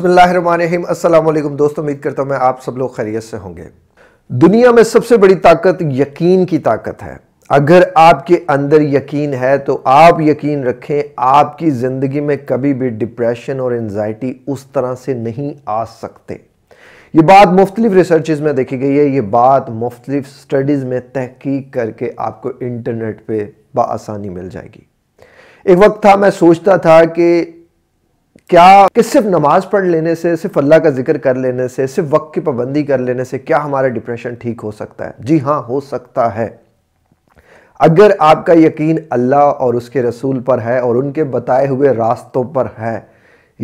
बसमीम दोस्तों उम्मीद करता हूँ मैं आप सब लोग खैरियत से होंगे दुनिया में सबसे बड़ी ताकत यकीन की ताकत है अगर आपके अंदर यकीन है तो आप यकीन रखें आपकी ज़िंदगी में कभी भी डिप्रेशन और एनजाइटी उस तरह से नहीं आ सकते ये बात मुख्तलिफ रिसर्च में देखी गई है ये बात मुख्तलिफ स्टडीज़ में तहकीक करके आपको इंटरनेट पर बसानी मिल जाएगी एक वक्त था मैं सोचता था कि क्या कि सिर्फ नमाज पढ़ लेने से सिर्फ अल्लाह का जिक्र कर लेने से सिर्फ वक्त की पाबंदी कर लेने से क्या हमारा डिप्रेशन ठीक हो सकता है जी हाँ हो सकता है अगर आपका यकीन अल्लाह और उसके रसूल पर है और उनके बताए हुए रास्तों पर है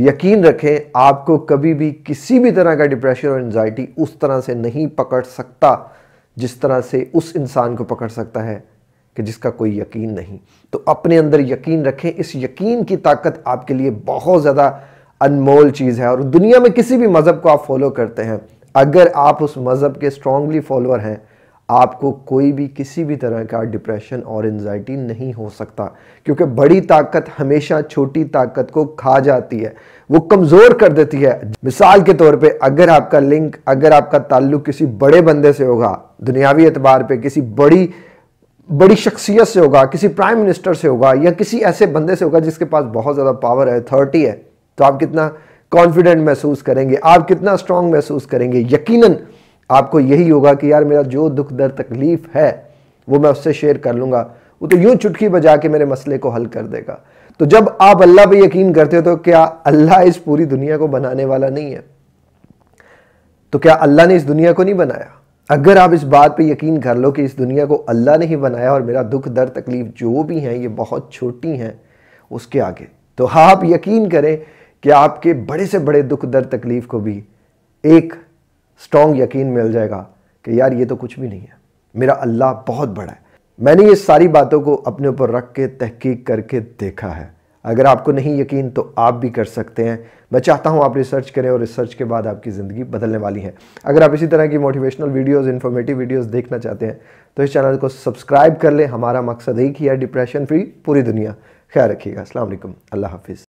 यकीन रखें आपको कभी भी किसी भी तरह का डिप्रेशन और एनजाइटी उस तरह से नहीं पकड़ सकता जिस तरह से उस इंसान को पकड़ सकता है कि जिसका कोई यकीन नहीं तो अपने अंदर यकीन रखें इस यकीन की ताकत आपके लिए बहुत ज़्यादा अनमोल चीज़ है और दुनिया में किसी भी मज़हब को आप फॉलो करते हैं अगर आप उस मज़हब के स्ट्रांगली फॉलोअर हैं आपको कोई भी किसी भी तरह का डिप्रेशन और एनजाइटी नहीं हो सकता क्योंकि बड़ी ताकत हमेशा छोटी ताकत को खा जाती है वो कमज़ोर कर देती है मिसाल के तौर पे अगर आपका लिंक अगर आपका ताल्लुक किसी बड़े बंदे से होगा दुनियावी एतबार पे किसी बड़ी बड़ी शख्सियत से होगा किसी प्राइम मिनिस्टर से होगा या किसी ऐसे बंदे से होगा जिसके पास बहुत ज़्यादा पावर है अथॉरिटी है तो आप कितना कॉन्फिडेंट महसूस करेंगे आप कितना स्ट्रांग महसूस करेंगे यकीनन आपको यही होगा कि यार मेरा जो दुख दर तकलीफ है वो मैं उससे शेयर कर लूँगा वो तो यूँ चुटकी बजा के मेरे मसले को हल कर देगा तो जब आप अल्लाह पे यकीन करते हो तो क्या अल्लाह इस पूरी दुनिया को बनाने वाला नहीं है तो क्या अल्लाह ने इस दुनिया को नहीं बनाया अगर आप इस बात पे यकीन कर लो कि इस दुनिया को अल्लाह ने ही बनाया और मेरा दुख दर्द तकलीफ़ जो भी हैं ये बहुत छोटी हैं उसके आगे तो हाँ आप यकीन करें कि आपके बड़े से बड़े दुख दर्द तकलीफ़ को भी एक स्ट्रॉन्ग यकीन मिल जाएगा कि यार ये तो कुछ भी नहीं है मेरा अल्लाह बहुत बड़ा है मैंने ये सारी बातों को अपने ऊपर रख के तहकीक करके देखा है अगर आपको नहीं यकीन तो आप भी कर सकते हैं मैं चाहता हूँ आप रिसर्च करें और रिसर्च के बाद आपकी ज़िंदगी बदलने वाली है अगर आप इसी तरह की मोटिवेशनल वीडियोस इन्फॉर्मेटिव वीडियोस देखना चाहते हैं तो इस चैनल को सब्सक्राइब कर लें हमारा मकसद एक ही है डिप्रेशन फ्री पूरी दुनिया ख्याल रखिएगा अल्लाम अल्लाह हाफिज़